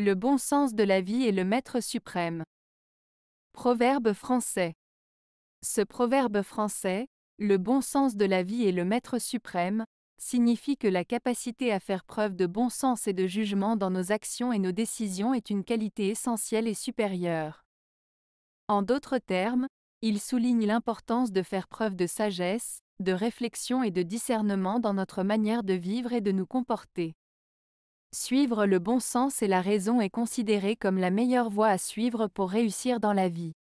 Le bon sens de la vie est le maître suprême. Proverbe français. Ce proverbe français, le bon sens de la vie est le maître suprême, signifie que la capacité à faire preuve de bon sens et de jugement dans nos actions et nos décisions est une qualité essentielle et supérieure. En d'autres termes, il souligne l'importance de faire preuve de sagesse, de réflexion et de discernement dans notre manière de vivre et de nous comporter. Suivre le bon sens et la raison est considéré comme la meilleure voie à suivre pour réussir dans la vie.